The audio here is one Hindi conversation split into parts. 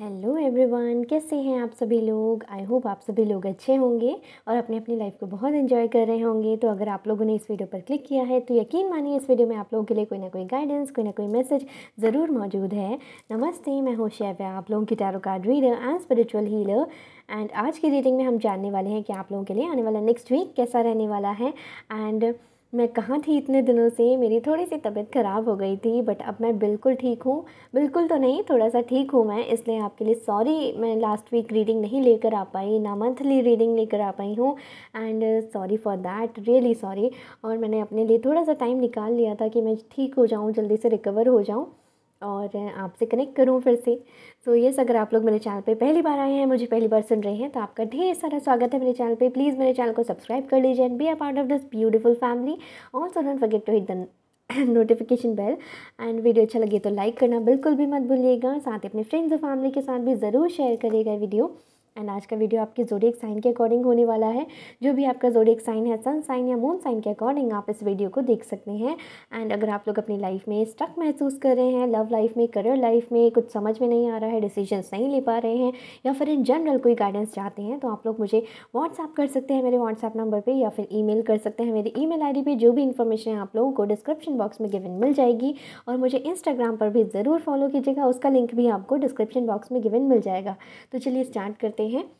हेलो एवरीवन कैसे हैं आप सभी लोग आई होप आप सभी लोग अच्छे होंगे और अपने अपनी लाइफ को बहुत एंजॉय कर रहे होंगे तो अगर आप लोगों ने इस वीडियो पर क्लिक किया है तो यकीन मानिए इस वीडियो में आप लोगों के लिए कोई ना कोई गाइडेंस कोई ना कोई मैसेज ज़रूर मौजूद है नमस्ते मैं हूँ शैव्या आप लोगों की tarot card reader and spiritual healer and आज की रीडिंग में हम जानने वाले हैं कि आप लोगों के लिए आने वाला नेक्स्ट वीक कैसा रहने वाला है एंड मैं कहाँ थी इतने दिनों से मेरी थोड़ी सी तबीयत ख़राब हो गई थी बट अब मैं बिल्कुल ठीक हूँ बिल्कुल तो नहीं थोड़ा सा ठीक हूँ मैं इसलिए आपके लिए सॉरी मैं लास्ट वीक रीडिंग नहीं लेकर आ पाई ना मंथली रीडिंग लेकर आ पाई हूँ and sorry for that really sorry और मैंने अपने लिए थोड़ा सा टाइम निकाल लिया था कि मैं ठीक हो जाऊँ जल्दी से रिकवर हो जाऊँ और आपसे कनेक्ट करूँ फिर से सो so यस yes, अगर आप लोग मेरे चैनल पे पहली बार आए हैं मुझे पहली बार सुन रहे हैं तो आपका ढेर सारा स्वागत है मेरे चैनल पे प्लीज़ मेरे चैनल को सब्सक्राइब कर लीजिए and be a part of this beautiful family also don't forget to hit the notification bell and video अच्छा लगे तो लाइक करना बिल्कुल भी मत भूलिएगा साथ ही अपने फ्रेंड्स और फैमिली के साथ भी ज़रूर शेयर करिएगा वीडियो एंड आज का वीडियो आपके जोड़ी साइन के अकॉर्डिंग होने वाला है जो भी आपका जोड़ी साइन है सन साइन या मून साइन के अकॉर्डिंग आप इस वीडियो को देख सकते हैं एंड अगर आप लोग अपनी लाइफ में स्टक महसूस कर रहे हैं लव लाइफ में करियर लाइफ में कुछ समझ में नहीं आ रहा है डिसीजंस नहीं ले पा रहे हैं या फिर इन जनरल कोई गाइडेंस चाहते हैं तो आप लोग मुझे व्हाट्सअप कर सकते हैं मेरे व्हाट्सअप नंबर पर या फिर ई कर सकते हैं मेरी ई मेल आई जो भी इन्फॉर्मेशन है आप लोगों को डिस्क्रिप्शन बॉक्स में गिविन मिल जाएगी और मुझे इंस्टाग्राम पर भी ज़रूर फॉलो कीजिएगा उसका लिंक भी आपको डिस्क्रिप्शन बॉक्स में गिविन मिल जाएगा तो चलिए स्टार्ट करते करते हैं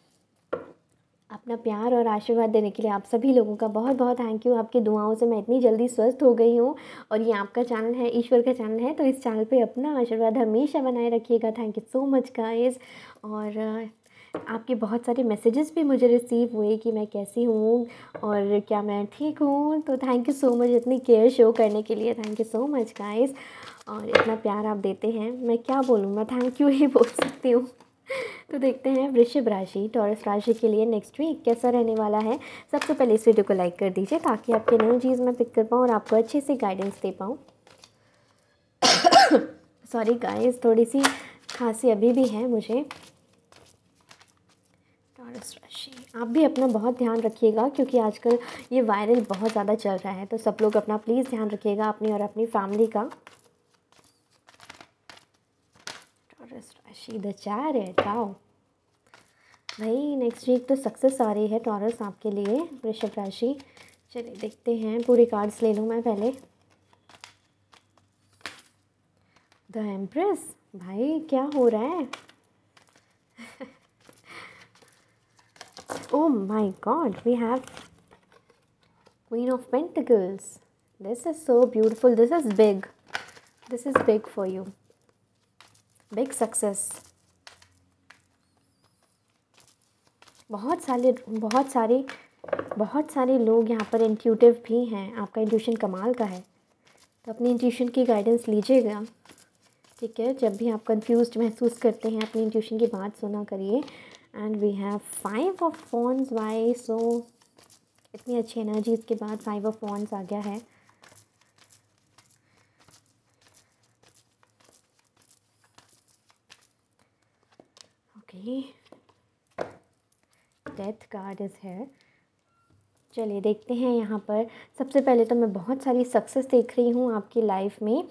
अपना प्यार और आशीर्वाद देने के लिए आप सभी लोगों का बहुत बहुत थैंक यू आपकी दुआओं से मैं इतनी जल्दी स्वस्थ हो गई हूँ और ये आपका चैनल है ईश्वर का चैनल है तो इस चैनल पे अपना आशीर्वाद हमेशा बनाए रखिएगा thank you so much guys और आपके बहुत सारे मैसेजेस भी मुझे रिसीव हुए कि मैं कैसी हूँ और क्या मैं ठीक हूँ तो थैंक यू सो मच इतनी केयर शो करने के लिए thank you so much guys और इतना प्यार आप देते हैं मैं क्या बोलूँ मैं थैंक यू ही बोल सकती हूँ तो देखते हैं वृषभ राशि टॉरस राशि के लिए नेक्स्ट वीक कैसा रहने वाला है सबसे पहले इस वीडियो को लाइक कर दीजिए ताकि आपके न्यू चीज़ मैं पिक कर पाऊँ और आपको अच्छे से गाइडेंस दे पाऊँ सॉरी गाइस थोड़ी सी खांसी अभी भी है मुझे टॉरस राशि आप भी अपना बहुत ध्यान रखिएगा क्योंकि आजकल ये वायरल बहुत ज़्यादा चल रहा है तो सब लोग अपना प्लीज़ ध्यान रखिएगा अपनी और अपनी फैमिली का राशि द चार है बताओ भाई नेक्स्ट वीक तो सक्सेस आ रही है टॉरस आपके लिए वृषभ राशि चलिए देखते हैं पूरे कार्ड्स ले लूँ मैं पहले द एम्प्रेस भाई क्या हो रहा है oh my God we have queen of pentacles this is so beautiful this is big this is big for you big success बहुत सारे बहुत सारे बहुत सारे लोग यहाँ पर इंट्यूटिव भी हैं आपका इंट्यूशन कमाल का है तो अपनी इंट्यूशन की गाइडेंस लीजिएगा ठीक है जब भी आप कंफ्यूज महसूस करते हैं अपनी इंट्यूशन की बात सुना करिए and we have five of फोन्स वाई सो इतनी अच्छी एनर्जी इसके बाद फाइव ऑफ फोन्स आ गया है ये डेथ कार्ड इज़ है चलिए देखते हैं यहाँ पर सबसे पहले तो मैं बहुत सारी सक्सेस देख रही हूँ आपकी लाइफ में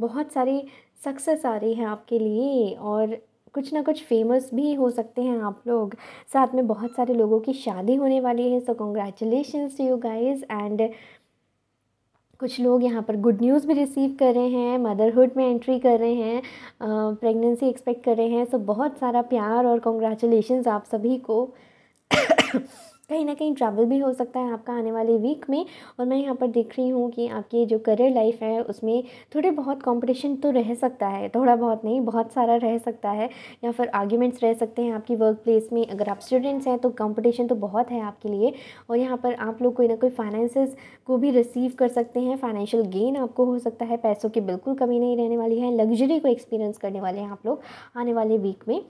बहुत सारी सक्सेस आ रही है आपके लिए और कुछ ना कुछ फेमस भी हो सकते हैं आप लोग साथ में बहुत सारे लोगों की शादी होने वाली है so congratulation to you guys and कुछ लोग यहाँ पर गुड न्यूज़ भी रिसीव कर रहे हैं मदरहुड में एंट्री कर रहे हैं प्रेगनेंसी एक्सपेक्ट कर रहे हैं सो बहुत सारा प्यार और कॉन्ग्रेचुलेशन आप सभी को कहीं ना कहीं ट्रैवल भी हो सकता है आपका आने वाले वीक में और मैं यहाँ पर देख रही हूँ कि आपकी जो करियर लाइफ है उसमें थोड़े बहुत कंपटीशन तो रह सकता है थोड़ा बहुत नहीं बहुत सारा रह सकता है या फिर आर्ग्यूमेंट्स रह सकते हैं आपकी वर्क प्लेस में अगर आप स्टूडेंट्स हैं तो कंपटीशन तो बहुत है आपके लिए और यहाँ पर आप लोग कोई ना कोई फाइनेंस को भी रिसीव कर सकते हैं फाइनेंशियल गेन आपको हो सकता है पैसों की बिल्कुल कमी नहीं रहने वाली है लग्जरी को एक्सपीरियंस करने वाले हैं आप लोग आने वाले वीक में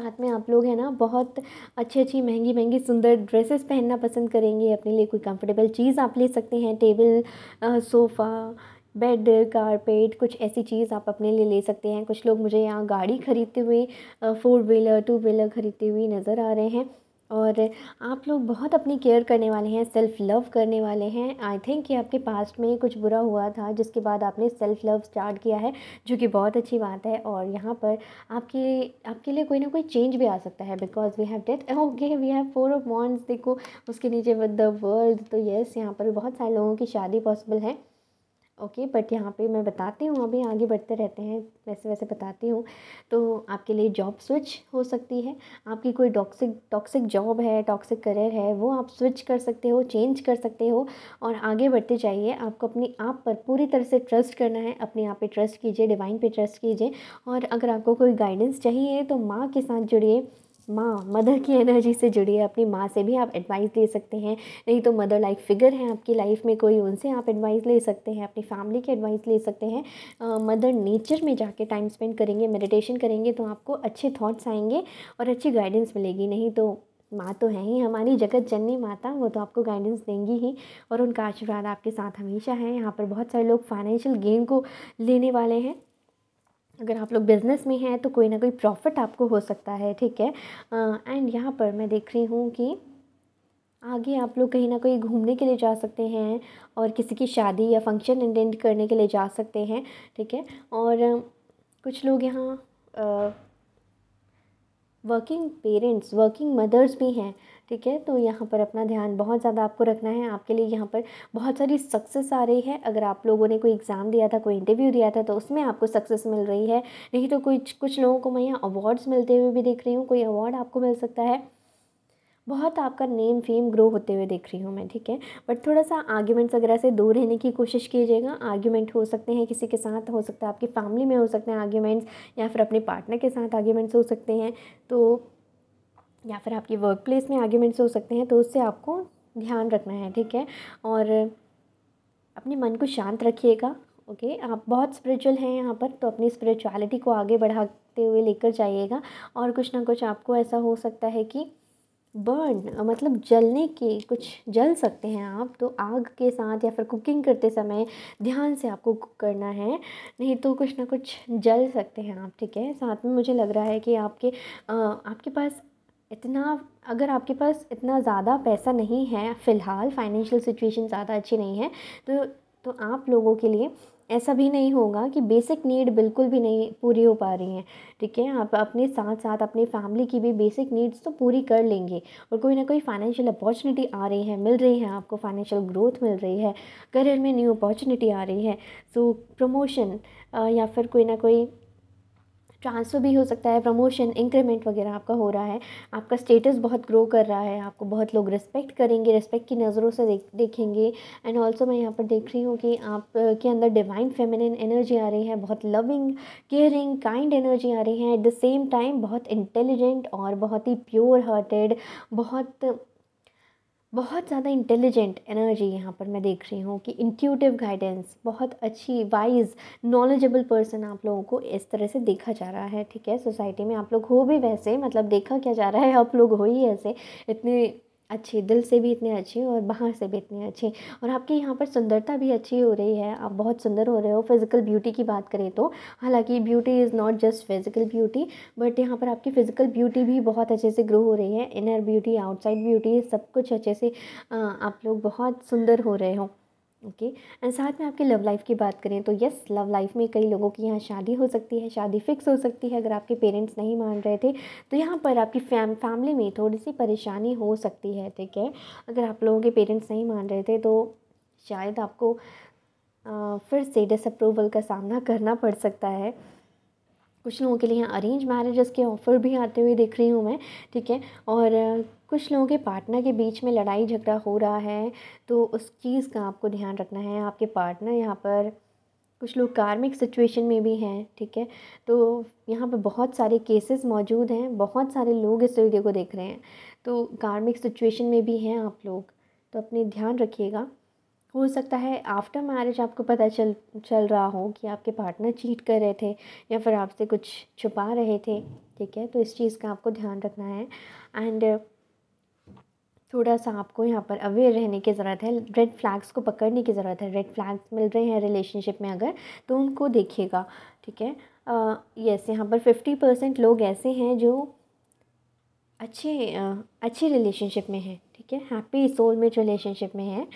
साथ में आप लोग है ना बहुत अच्छी अच्छी महंगी महंगी सुंदर ड्रेसेस पहनना पसंद करेंगे अपने लिए कोई कंफर्टेबल चीज़ आप ले सकते हैं टेबल सोफ़ा बेड कारपेट कुछ ऐसी चीज़ आप अपने लिए ले सकते हैं कुछ लोग मुझे यहाँ गाड़ी खरीदते हुए फ़ोर व्हीलर टू व्हीलर खरीदते हुए नज़र आ रहे हैं और आप लोग बहुत अपनी केयर करने वाले हैं सेल्फ़ लव करने वाले हैं आई थिंक कि आपके पास्ट में कुछ बुरा हुआ था जिसके बाद आपने सेल्फ़ लव स्टार्ट किया है जो कि बहुत अच्छी बात है और यहाँ पर आपके आपके लिए कोई ना कोई चेंज भी आ सकता है because we have death okay we have four of wands देखो उसके नीचे विद द वर्ल्ड तो येस यहाँ पर बहुत सारे लोगों की शादी पॉसिबल है ओके बट यहाँ पे मैं बताती हूँ अभी आगे बढ़ते रहते हैं वैसे वैसे बताती हूँ तो आपके लिए जॉब स्विच हो सकती है आपकी कोई टॉक्सिक टॉक्सिक जॉब है टॉक्सिक करियर है वो आप स्विच कर सकते हो चेंज कर सकते हो और आगे बढ़ते जाइए आपको अपने आप पर पूरी तरह से ट्रस्ट करना है अपने आप पर ट्रस्ट कीजिए डिवाइन पर ट्रस्ट कीजिए और अगर आपको कोई गाइडेंस चाहिए तो माँ के साथ जुड़िए माँ मदर की एनर्जी से है अपनी माँ से भी आप एडवाइस ले सकते हैं नहीं तो मदर लाइक फिगर हैं आपकी लाइफ में कोई उनसे आप एडवाइस ले सकते हैं अपनी फैमिली की एडवाइस ले सकते हैं मदर नेचर में जाके टाइम स्पेंड करेंगे मेडिटेशन करेंगे तो आपको अच्छे थाट्स आएंगे और अच्छी गाइडेंस मिलेगी नहीं तो माँ तो है ही हमारी जगत जननी माता वो तो आपको गाइडेंस देंगी ही और उनका आशीर्वाद आपके साथ हमेशा है यहाँ पर बहुत सारे लोग फाइनेंशियल गेन को लेने वाले हैं अगर आप लोग बिज़नेस में हैं तो कोई ना कोई प्रॉफिट आपको हो सकता है ठीक है एंड यहाँ पर मैं देख रही हूँ कि आगे आप लोग कहीं ना कहीं घूमने के लिए जा सकते हैं और किसी की शादी या फंक्शन अटेंड करने के लिए जा सकते हैं ठीक है और कुछ लोग यहाँ वर्किंग पेरेंट्स वर्किंग मदर्स भी हैं ठीक है तो यहाँ पर अपना ध्यान बहुत ज़्यादा आपको रखना है आपके लिए यहाँ पर बहुत सारी सक्सेस आ रही है अगर आप लोगों ने कोई एग्ज़ाम दिया था कोई इंटरव्यू दिया था तो उसमें आपको सक्सेस मिल रही है नहीं तो कुछ कुछ लोगों को मैं यहाँ अवार्ड्स मिलते हुए भी देख रही हूँ कोई अवार्ड आपको मिल सकता है बहुत आपका नेम फेम ग्रो होते हुए देख रही हूँ मैं ठीक है बट थोड़ा सा आर्ग्यूमेंट्स वगैरह से दूर रहने की कोशिश कीजिएगा आर्ग्यूमेंट हो सकते हैं किसी के साथ हो सकता है आपकी फैमिली में हो सकते हैं आर्ग्यूमेंट्स या फिर अपने पार्टनर के साथ आर्ग्यूमेंट्स हो सकते हैं तो या फिर आपकी वर्क प्लेस में आर्ग्यूमेंट्स हो सकते हैं तो उससे आपको ध्यान रखना है ठीक है और अपने मन को शांत रखिएगा ओके okay, आप बहुत स्पिरिचुअल हैं यहाँ पर तो अपनी स्पिरिचुअलिटी को आगे बढ़ाते हुए लेकर जाइएगा और कुछ ना कुछ आपको ऐसा हो सकता है कि बर्न मतलब जलने के कुछ जल सकते हैं आप तो आग के साथ या फिर कुकिंग करते समय ध्यान से आपको कुक करना है नहीं तो कुछ ना कुछ जल सकते हैं आप ठीक है साथ में मुझे लग रहा है कि आपके आ, आपके पास इतना अगर आपके पास इतना ज़्यादा पैसा नहीं है फ़िलहाल फाइनेंशियल सिचुएशन ज़्यादा अच्छी नहीं है तो तो आप लोगों के लिए ऐसा भी नहीं होगा कि बेसिक नीड बिल्कुल भी नहीं पूरी हो पा रही हैं ठीक है आप अपने साथ साथ अपने फैमिली की भी बेसिक नीड्स तो पूरी कर लेंगे और कोई ना कोई फाइनेंशियल अपॉर्चुनिटी आ रही है मिल रही है आपको फाइनेंशियल ग्रोथ मिल रही है करियर में न्यू अपॉर्चुनिटी आ रही है सो प्रमोशन या फिर कोई ना कोई ट्रांसफ़र भी हो सकता है प्रमोशन इंक्रीमेंट वगैरह आपका हो रहा है आपका स्टेटस बहुत ग्रो कर रहा है आपको बहुत लोग रिस्पेक्ट करेंगे रिस्पेक्ट की नज़रों से देख देखेंगे एंड ऑल्सो मैं यहाँ पर देख रही हूँ कि आप के अंदर डिवाइन फेमिनिन एनर्जी आ रही है बहुत लविंग केयरिंग काइंड एनर्जी आ रही है एट द सेम टाइम बहुत इंटेलिजेंट और बहुत ही प्योर हार्टेड बहुत बहुत ज़्यादा इंटेलिजेंट एनर्जी यहाँ पर मैं देख रही हूँ कि इंट्यूटिव गाइडेंस बहुत अच्छी वाइज नॉलेजेबल पर्सन आप लोगों को इस तरह से देखा जा रहा है ठीक है सोसाइटी में आप लोग हो भी वैसे मतलब देखा क्या जा रहा है आप लोग हो ही ऐसे इतने अच्छे दिल से भी इतने अच्छे और बाहर से भी इतने अच्छे और आपके यहाँ पर सुंदरता भी अच्छी हो रही है आप बहुत सुंदर हो रहे हो फिज़िकल ब्यूटी की बात करें तो हालांकि beauty is not just physical beauty but यहाँ पर आपकी फ़िज़िकल ब्यूटी भी बहुत अच्छे से ग्रो हो रही है इनर ब्यूटी आउटसाइड ब्यूटी सब कुछ अच्छे से आप लोग बहुत सुंदर हो रहे हो ओके एंड साथ में आपकी लव लाइफ की बात करें तो यस लव लाइफ में कई लोगों की यहाँ शादी हो सकती है शादी फिक्स हो सकती है अगर आपके पेरेंट्स नहीं मान रहे थे तो यहाँ पर आपकी फैम फैमिली में थोड़ी सी परेशानी हो सकती है ठीक है अगर आप लोगों के पेरेंट्स नहीं मान रहे थे तो शायद आपको आ, फिर से डिसअप्रूवल का सामना करना पड़ सकता है कुछ लोगों के लिए अरेंज मैरिजेस के ऑफ़र भी आते हुए देख रही हूँ मैं ठीक है और कुछ लोगों के पार्टनर के बीच में लड़ाई झगड़ा हो रहा है तो उस चीज़ का आपको ध्यान रखना है आपके पार्टनर यहाँ पर कुछ लोग कार्मिक सिचुएशन में भी हैं ठीक है तो यहाँ पर बहुत सारे केसेस मौजूद हैं बहुत सारे लोग इस वीडियो को देख रहे हैं तो कार्मिक सिचुएशन में भी हैं आप लोग तो अपने ध्यान रखिएगा हो सकता है आफ्टर मैरिज आपको पता चल चल रहा हो कि आपके पार्टनर चीट कर रहे थे या फिर आपसे कुछ छुपा रहे थे ठीक है तो इस चीज़ का आपको ध्यान रखना है एंड थोड़ा सा आपको यहाँ पर अवेयर रहने की ज़रूरत है रेड फ्लैग्स को पकड़ने की ज़रूरत है रेड फ्लैग्स मिल रहे हैं रिलेशनशिप में अगर तो उनको देखिएगा ठीक है यस यहाँ पर फिफ्टी परसेंट लोग ऐसे हैं जो अच्छे uh, अच्छे रिलेशनशिप में हैं ठीक है हैप्पी सोलमेट रिलेशनशिप में हैं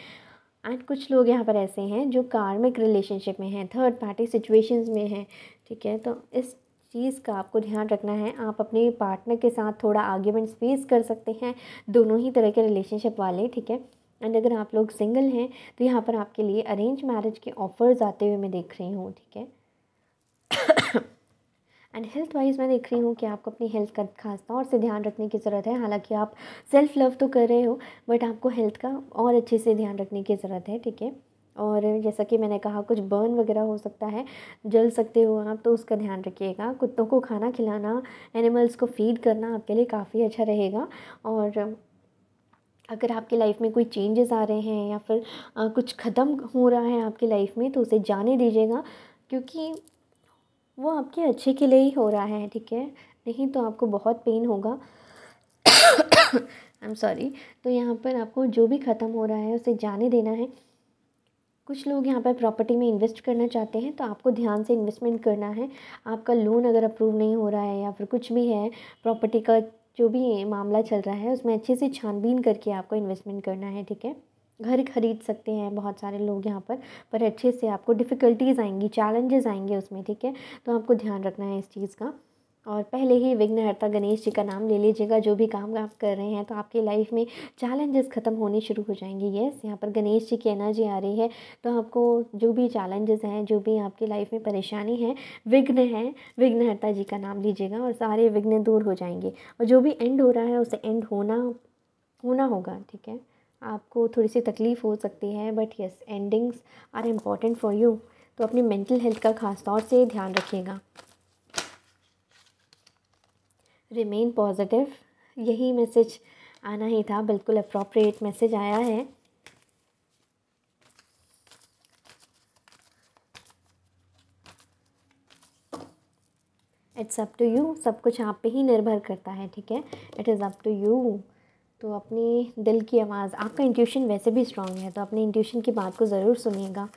एंड कुछ लोग यहाँ पर ऐसे हैं जो कार्मिक रिलेशनशिप में हैं थर्ड पार्टी सिचुएशंस में हैं ठीक है तो इस चीज़ का आपको ध्यान रखना है आप अपने पार्टनर के साथ थोड़ा आर्ग्यूमेंट्स फेस कर सकते हैं दोनों ही तरह के रिलेशनशिप वाले ठीक है एंड अगर आप लोग सिंगल हैं तो यहाँ पर आपके लिए अरेंज मैरिज के ऑफ़र्स आते हुए मैं देख रही हूँ ठीक है एंड हेल्थ वाइज मैं देख रही हूँ कि आपको अपनी हेल्थ का खास तौर से ध्यान रखने की ज़रूरत है हालांकि आप सेल्फ़ लव तो कर रहे हो बट आपको हेल्थ का और अच्छे से ध्यान रखने की ज़रूरत है ठीक है और जैसा कि मैंने कहा कुछ बर्न वगैरह हो सकता है जल सकते हो आप तो उसका ध्यान रखिएगा कुत्तों को खाना खिलाना एनिमल्स को फीड करना आपके लिए काफ़ी अच्छा रहेगा और अगर आपके लाइफ में कोई चेंजेस आ रहे हैं या फिर आ, कुछ ख़त्म हो रहा है आपकी लाइफ में तो उसे जाने दीजिएगा क्योंकि वो आपके अच्छे के लिए ही हो रहा है ठीक है नहीं तो आपको बहुत पेन होगा आई एम सॉरी तो यहाँ पर आपको जो भी ख़त्म हो रहा है उसे जाने देना है कुछ लोग यहाँ पर प्रॉपर्टी में इन्वेस्ट करना चाहते हैं तो आपको ध्यान से इन्वेस्टमेंट करना है आपका लोन अगर अप्रूव नहीं हो रहा है या फिर कुछ भी है प्रॉपर्टी का जो भी मामला चल रहा है उसमें अच्छे से छानबीन करके आपको इन्वेस्टमेंट करना है ठीक है घर खरीद सकते हैं बहुत सारे लोग यहाँ पर पर अच्छे से आपको डिफ़िकल्टीज़ आएंगी चैलेंजेस आएंगे उसमें ठीक है तो आपको ध्यान रखना है इस चीज़ का और पहले ही विघ्नहर्ता गणेश जी का नाम ले लीजिएगा जो भी काम आप कर रहे हैं तो आपकी लाइफ में चैलेंजेस ख़त्म होने शुरू हो जाएंगे येस यहाँ पर गणेश जी की एनर्जी आ रही है तो आपको जो भी चैलेंजेस हैं जो भी आपकी लाइफ में परेशानी है विघ्न है विघ्नहर्ता जी का नाम लीजिएगा और सारे विघ्न दूर हो जाएंगे और जो भी एंड हो रहा है उसे एंड होना होना होगा ठीक है आपको थोड़ी सी तकलीफ़ हो सकती है but yes endings are important for you तो अपनी मेंटल हेल्थ का ख़ास तौर से ध्यान रखिएगा रिमेन पॉजिटिव यही मैसेज आना ही था बिल्कुल अप्रोप्रिएट मैसेज आया है इट्स अप टू यू सब कुछ आप पे ही निर्भर करता है ठीक है it is up to you तो अपनी दिल की आवाज़ आपका इंट्यूशन वैसे भी स्ट्रांग है तो अपने इंट्यूशन की बात को ज़रूर सुनिएगा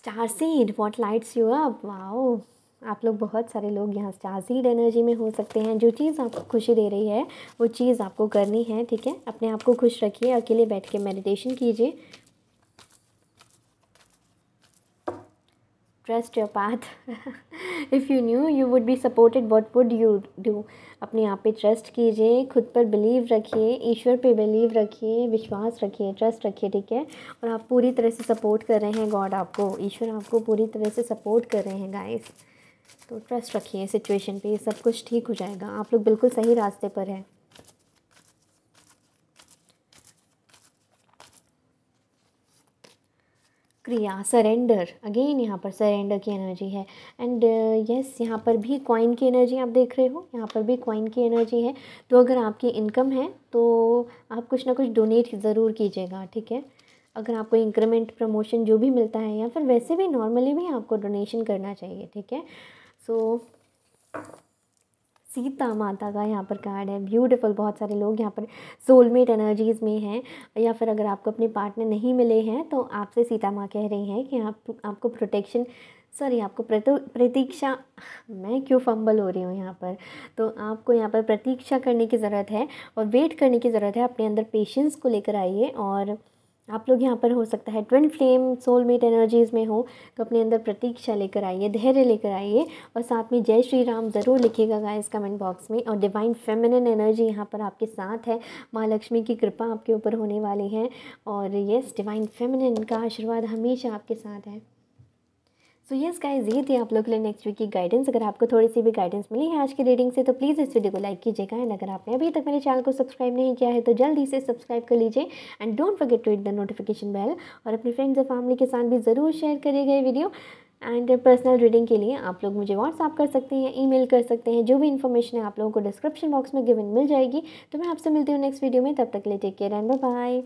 Star seed, what lights you up? Wow. आप लोग बहुत सारे लोग यहाँ स्टाजीड एनर्जी में हो सकते हैं जो चीज़ आपको खुशी दे रही है वो चीज़ आपको करनी है ठीक है अपने आप को खुश रखिए अकेले बैठ के मेडिटेशन कीजिए trust your path if you knew you would be supported what would you do अपने आप पे ट्रस्ट कीजिए खुद पर बिलीव रखिए ईश्वर पे बिलीव रखिए विश्वास रखिए ट्रस्ट रखिए ठीक है और आप पूरी तरह से सपोर्ट कर रहे हैं गॉड आपको ईश्वर आपको पूरी तरह से सपोर्ट कर रहे हैं गाइस तो ट्रस्ट रखिए सिचुएशन पे सब कुछ ठीक हो जाएगा आप लोग बिल्कुल सही रास्ते पर हैं क्रिया सरेंडर अगेन यहाँ पर सरेंडर की एनर्जी है एंड यस uh, yes, यहाँ पर भी कॉइन की एनर्जी आप देख रहे हो यहाँ पर भी कॉइन की एनर्जी है तो अगर आपकी इनकम है तो आप कुछ ना कुछ डोनेट ज़रूर कीजिएगा ठीक है अगर आपको इंक्रीमेंट प्रमोशन जो भी मिलता है या फिर वैसे भी नॉर्मली भी आपको डोनेशन करना चाहिए ठीक है सो तो सीता माता का यहाँ पर कार्ड है ब्यूटीफुल बहुत सारे लोग यहाँ पर सोलमेट एनर्जीज़ में हैं या फिर अगर आपको अपने पार्टनर नहीं मिले हैं तो आपसे सीता माँ कह रही हैं कि आप आपको प्रोटेक्शन सॉरी आपको प्रतीक्षा मैं क्यों फंबल हो रही हूँ यहाँ पर तो आपको यहाँ पर प्रतीक्षा करने की ज़रूरत है और वेट करने की ज़रूरत है अपने अंदर पेशेंस को लेकर आइए और आप लोग यहाँ पर हो सकता है ट्विन फ्लेम सोलमेट एनर्जीज़ में हो तो अपने अंदर प्रतीक्षा लेकर आइए धैर्य लेकर आइए और साथ में जय श्री राम ज़रूर लिखिएगा गाइस कमेंट बॉक्स में और डिवाइन फेमिनिन एनर्जी यहाँ पर आपके साथ है माँ लक्ष्मी की कृपा आपके ऊपर होने वाली है और यस डिवाइन फेमिनिन का आशीर्वाद हमेशा आपके साथ है सो यस गाइज ये थी आप लोग के लिए नेक्स्ट वीक की गाइडेंस अगर आपको थोड़ी सी भी गाइडेंस मिली है आज की रीडिंग से तो प्लीज़ इस वीडियो को लाइक कीजिएगा एंड अगर आपने अभी तक मेरे चैनल को सब्सक्राइब नहीं किया है तो जल्दी से सब्सक्राइब कर लीजिए and don't forget to hit the notification bell और अपने फ्रेंड्स और फैमिली के साथ भी ज़रूर शेयर करिएगा ये वीडियो एंड पर्सनल रीडिंग के लिए आप लोग मुझे व्हाट्सअप कर सकते हैं मेल कर सकते हैं जो भी इन्फॉर्मेशन है आप लोगों को डिस्क्रिप्शन बॉक्स में गिवन मिल जाएगी तो मैं आपसे मिलती हूँ नेक्स्ट वीडियो में तब तक ले टेक केयर एंड बाय